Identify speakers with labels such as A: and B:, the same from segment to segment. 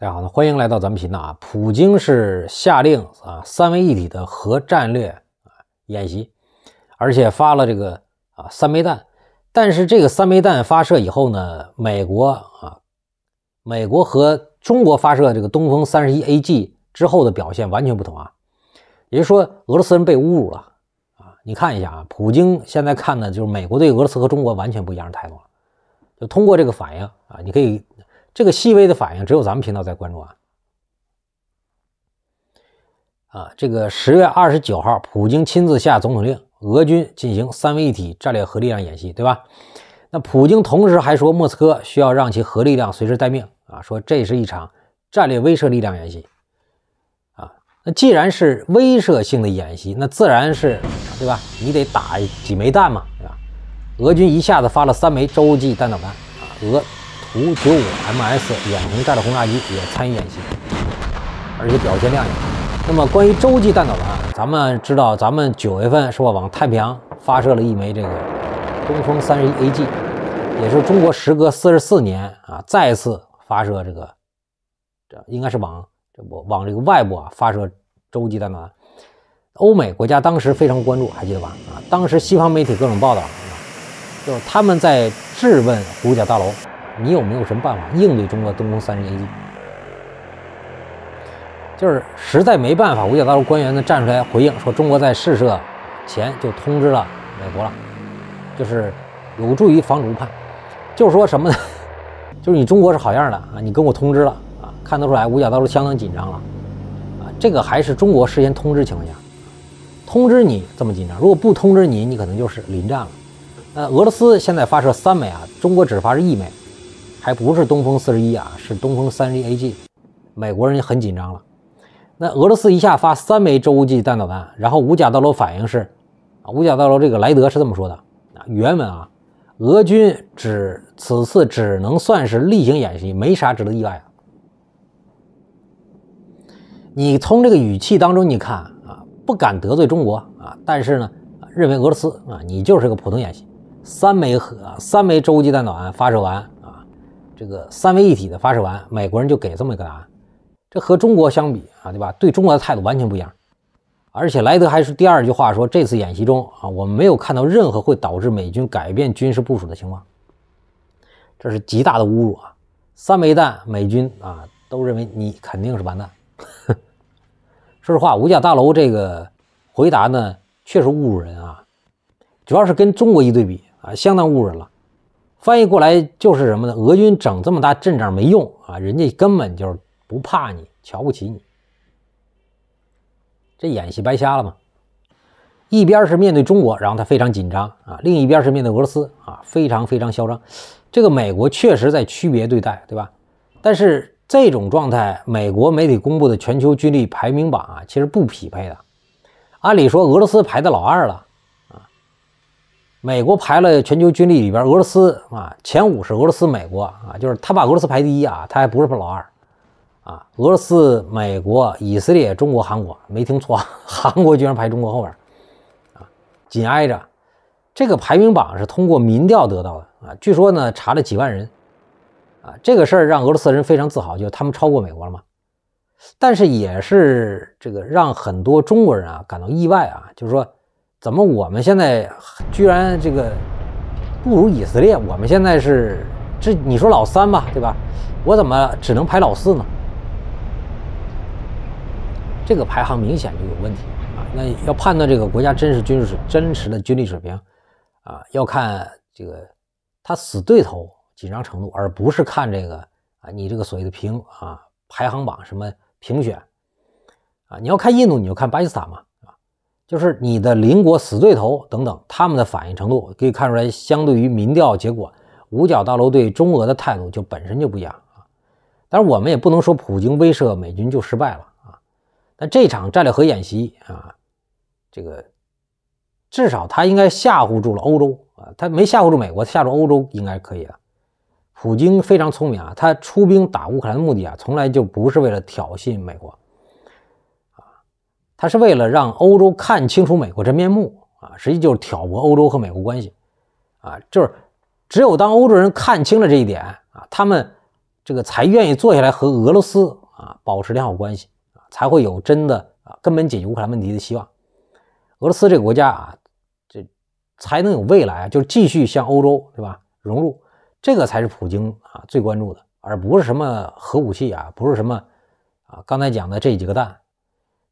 A: 大家好，呢欢迎来到咱们频道啊。普京是下令啊，三位一体的核战略啊演习，而且发了这个啊三枚弹。但是这个三枚弹发射以后呢，美国啊，美国和中国发射这个东风三十一 AG 之后的表现完全不同啊。也就是说，俄罗斯人被侮辱了啊。你看一下啊，普京现在看的就是美国对俄罗斯和中国完全不一样的态度了。就通过这个反应啊，你可以。这个细微的反应只有咱们频道在关注啊！啊，这个十月二十九号，普京亲自下总统令，俄军进行三位一体战略核力量演习，对吧？那普京同时还说，莫斯科需要让其核力量随时待命啊，说这是一场战略威慑力量演习啊。那既然是威慑性的演习，那自然是对吧？你得打几枚弹嘛，对吧？俄军一下子发了三枚洲际弹道弹啊，俄。五九五 MS 远程战略轰炸机也参与演习，而且表现亮眼。那么，关于洲际弹道弹，咱们知道，咱们九月份是吧，往太平洋发射了一枚这个东风三十一 AG，也是中国时隔四十四年啊，再次发射这个，这应该是往这往这个外部啊发射洲际弹道弹。欧美国家当时非常关注，还记得吧？啊，当时西方媒体各种报道，就他们在质问五角大楼。你有没有什么办法应对中国东风三十一？就是实在没办法，五角大楼官员呢站出来回应说，中国在试射前就通知了美国了，就是有助于防止误判。就是说什么呢？就是你中国是好样的啊，你跟我通知了啊，看得出来五角大楼相当紧张了啊。这个还是中国事先通知情况下，通知你这么紧张。如果不通知你，你可能就是临战了。呃，俄罗斯现在发射三枚啊，中国只发射一枚。还不是东风四十一啊，是东风三十一 AG。美国人很紧张了。那俄罗斯一下发三枚洲际弹导弹，然后五角大楼反应是，啊，五角大楼这个莱德是这么说的啊，原文啊，俄军只此次只能算是例行演习，没啥值得意外的。你从这个语气当中你看啊，不敢得罪中国啊，但是呢，认为俄罗斯啊，你就是个普通演习，三枚核，三枚洲际弹导弹发射完。这个三位一体的发射完，美国人就给这么一个答案，这和中国相比啊，对吧？对中国的态度完全不一样。而且莱德还是第二句话说，这次演习中啊，我们没有看到任何会导致美军改变军事部署的情况，这是极大的侮辱啊！三枚弹，美军啊都认为你肯定是完蛋。说实话，五角大楼这个回答呢，确实侮辱人啊，主要是跟中国一对比啊，相当侮辱人了。翻译过来就是什么呢？俄军整这么大阵仗没用啊，人家根本就是不怕你，瞧不起你。这演习白瞎了嘛！一边是面对中国，然后他非常紧张啊；另一边是面对俄罗斯啊，非常非常嚣张。这个美国确实在区别对待，对吧？但是这种状态，美国媒体公布的全球军力排名榜啊，其实不匹配的。按理说，俄罗斯排在老二了。美国排了全球军力里边，俄罗斯啊前五是俄罗斯、美国啊，就是他把俄罗斯排第一啊，他还不是老二啊。俄罗斯、美国、以色列、中国、韩国，没听错，韩国居然排中国后边啊，紧挨着。这个排名榜是通过民调得到的啊，据说呢查了几万人啊。这个事儿让俄罗斯人非常自豪，就是他们超过美国了嘛。但是也是这个让很多中国人啊感到意外啊，就是说。怎么我们现在居然这个不如以色列？我们现在是这你说老三吧，对吧？我怎么只能排老四呢？这个排行明显就有问题啊！那要判断这个国家真实军事真实的军力水平啊，要看这个他死对头紧张程度，而不是看这个啊你这个所谓的评啊排行榜什么评选啊。你要看印度，你就看巴基斯坦嘛。就是你的邻国死对头等等，他们的反应程度可以看出来，相对于民调结果，五角大楼对中俄的态度就本身就不一样啊。但是我们也不能说普京威慑美军就失败了啊。但这场战略核演习啊，这个至少他应该吓唬住了欧洲啊，他没吓唬住美国，吓住欧洲应该可以了。普京非常聪明啊，他出兵打乌克兰的目的啊，从来就不是为了挑衅美国。他是为了让欧洲看清楚美国真面目啊，实际就是挑拨欧洲和美国关系啊，就是只有当欧洲人看清了这一点啊，他们这个才愿意坐下来和俄罗斯啊保持良好关系啊，才会有真的啊根本解决乌克兰问题的希望。俄罗斯这个国家啊，这才能有未来，就继续向欧洲对吧融入，这个才是普京啊最关注的，而不是什么核武器啊，不是什么啊刚才讲的这几个弹。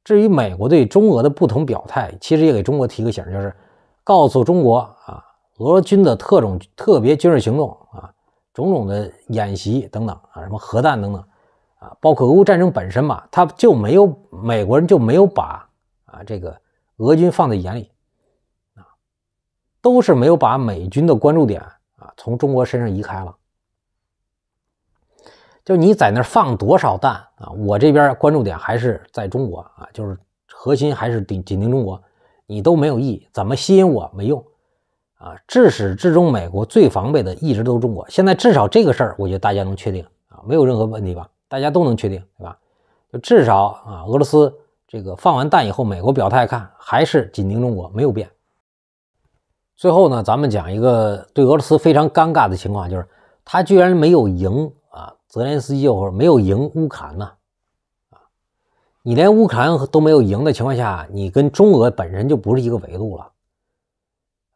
A: 至于美国对中俄的不同表态，其实也给中国提个醒，就是告诉中国啊，俄军的特种特别军事行动啊，种种的演习等等啊，什么核弹等等啊，包括俄乌战争本身吧，他就没有美国人就没有把啊这个俄军放在眼里啊，都是没有把美军的关注点啊从中国身上移开了。就你在那儿放多少弹啊？我这边关注点还是在中国啊，就是核心还是紧紧盯中国，你都没有意义，怎么吸引我没用啊？至始至终，美国最防备的一直都是中国。现在至少这个事儿，我觉得大家能确定啊，没有任何问题吧？大家都能确定对吧？就至少啊，俄罗斯这个放完弹以后，美国表态看还是紧盯中国，没有变。最后呢，咱们讲一个对俄罗斯非常尴尬的情况，就是他居然没有赢。泽连斯基就说：“没有赢乌克兰啊，你连乌克兰都没有赢的情况下，你跟中俄本身就不是一个维度了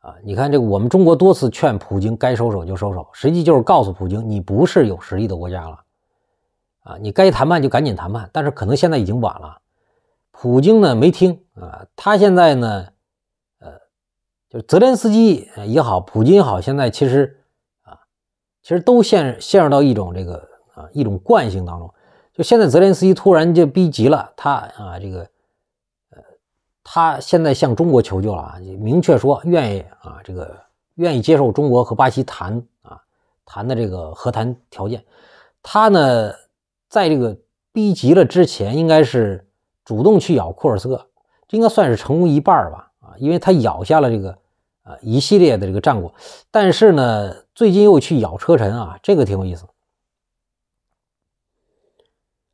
A: 啊！你看这个，我们中国多次劝普京该收手就收手，实际就是告诉普京，你不是有实力的国家了啊！你该谈判就赶紧谈判，但是可能现在已经晚了。普京呢没听啊，他现在呢，呃，就是泽连斯基也好，普京也好，现在其实啊，其实都陷陷入到一种这个。”啊，一种惯性当中，就现在泽连斯基突然就逼急了他啊，这个，呃，他现在向中国求救了啊，明确说愿意啊，这个愿意接受中国和巴西谈啊谈的这个和谈条件。他呢，在这个逼急了之前，应该是主动去咬库尔斯克，这应该算是成功一半吧啊，因为他咬下了这个啊一系列的这个战果，但是呢，最近又去咬车臣啊，这个挺有意思。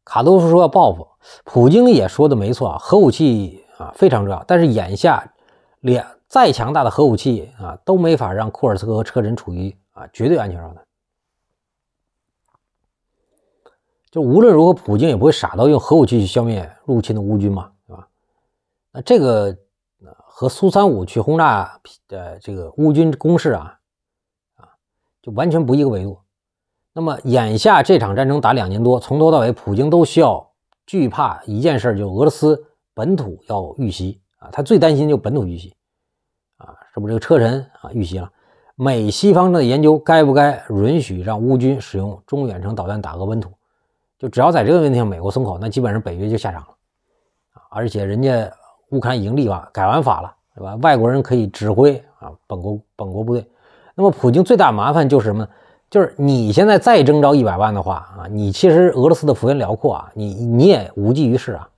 A: 卡多夫说要报复，普京也说的没错啊，核武器啊非常重要。但是眼下，连再强大的核武器啊都没法让库尔斯克和车臣处于啊绝对安全状态。就无论如何，普京也不会傻到用核武器去消灭入侵的乌军嘛，对吧？那这个和苏三五去轰炸的这个乌军攻势啊，啊，就完全不一个维度。那么眼下这场战争打两年多，从头到尾，普京都需要惧怕一件事，就俄罗斯本土要遇袭啊，他最担心就本土遇袭啊，是不？这个车臣啊遇袭了。美西方的研究该不该允许让乌军使用中远程导弹打俄本土？就只要在这个问题上美国松口，那基本上北约就下场了而且人家乌克兰已经立法改完法了，对吧？外国人可以指挥啊本国本国部队。那么普京最大麻烦就是什么？就是你现在再征召一百万的话啊，你其实俄罗斯的幅员辽阔啊，你你也无济于事啊。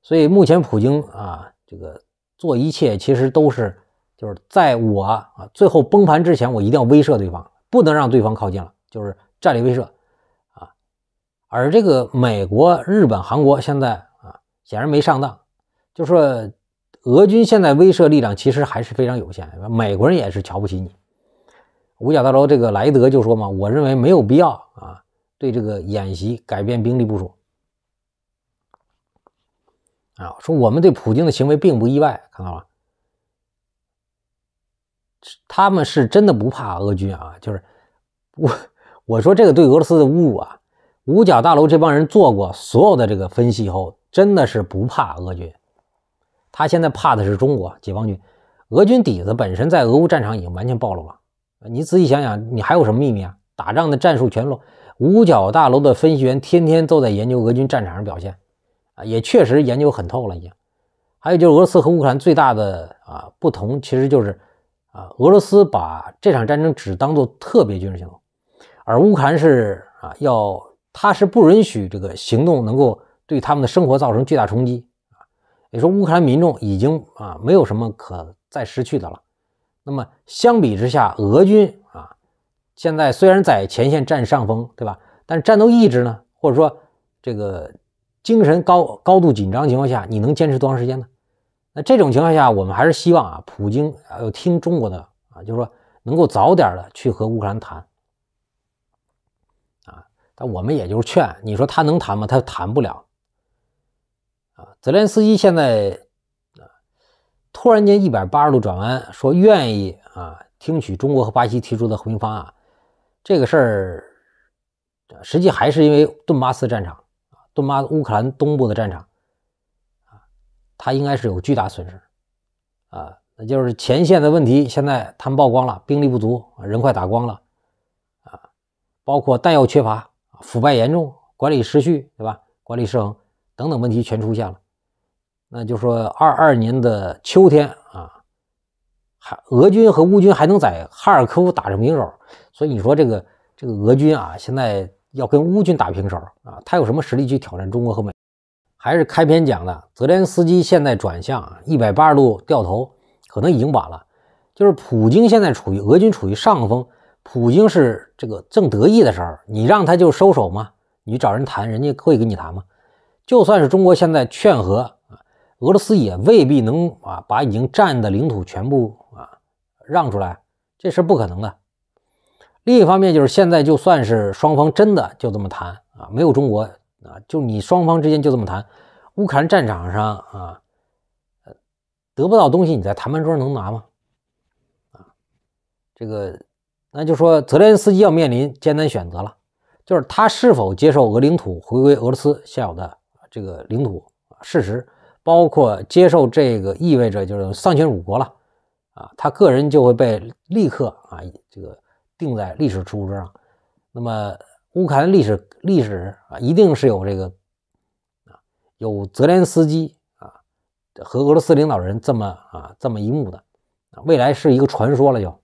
A: 所以目前普京啊，这个做一切其实都是就是在我啊最后崩盘之前，我一定要威慑对方，不能让对方靠近了，就是战略威慑啊。而这个美国、日本、韩国现在啊，显然没上当，就说俄军现在威慑力量其实还是非常有限，美国人也是瞧不起你。五角大楼这个莱德就说嘛，我认为没有必要啊，对这个演习改变兵力部署啊，说我们对普京的行为并不意外，看到了吗？他们是真的不怕俄军啊，就是我我说这个对俄罗斯的侮辱啊，五角大楼这帮人做过所有的这个分析以后，真的是不怕俄军，他现在怕的是中国解放军，俄军底子本身在俄乌战场已经完全暴露了你仔细想想，你还有什么秘密啊？打仗的战术全罗五角大楼的分析员天天都在研究俄军战场上表现，啊，也确实研究很透了已经。还有就是俄罗斯和乌克兰最大的啊不同，其实就是啊，俄罗斯把这场战争只当做特别军事行动，而乌克兰是啊要，他是不允许这个行动能够对他们的生活造成巨大冲击啊。你说乌克兰民众已经啊没有什么可再失去的了。那么相比之下，俄军啊，现在虽然在前线占上风，对吧？但是战斗意志呢，或者说这个精神高高度紧张情况下，你能坚持多长时间呢？那这种情况下，我们还是希望啊，普京要听中国的啊，就是说能够早点的去和乌克兰谈啊。但我们也就是劝你说他能谈吗？他谈不了啊。泽连斯基现在。突然间一百八十度转弯，说愿意啊，听取中国和巴西提出的和平方案。这个事儿，实际还是因为顿巴斯战场啊，顿巴乌克兰东部的战场啊，他应该是有巨大损失啊。那就是前线的问题，现在他们曝光了，兵力不足，人快打光了啊，包括弹药缺乏、腐败严重、管理失序，对吧？管理失衡等等问题全出现了。那就说二二年的秋天啊，还俄军和乌军还能在哈尔科夫打成平手，所以你说这个这个俄军啊，现在要跟乌军打平手啊，他有什么实力去挑战中国和美？还是开篇讲的，泽连斯基现在转向一百八十度掉头，可能已经晚了。就是普京现在处于俄军处于上风，普京是这个正得意的时候，你让他就收手吗？你找人谈，人家会跟你谈吗？就算是中国现在劝和。俄罗斯也未必能啊把已经占的领土全部啊让出来，这是不可能的。另一方面，就是现在就算是双方真的就这么谈啊，没有中国啊，就你双方之间就这么谈，乌克兰战场上啊得不到东西，你在谈判桌能拿吗？啊，这个那就说泽连斯基要面临艰难选择了，就是他是否接受俄领土回归俄罗斯现有的这个领土事实。包括接受这个，意味着就是丧权辱国了，啊，他个人就会被立刻啊，这个定在历史书辱上。那么乌克兰历史历史啊，一定是有这个啊，有泽连斯基啊和俄罗斯领导人这么啊这么一幕的，未来是一个传说了就。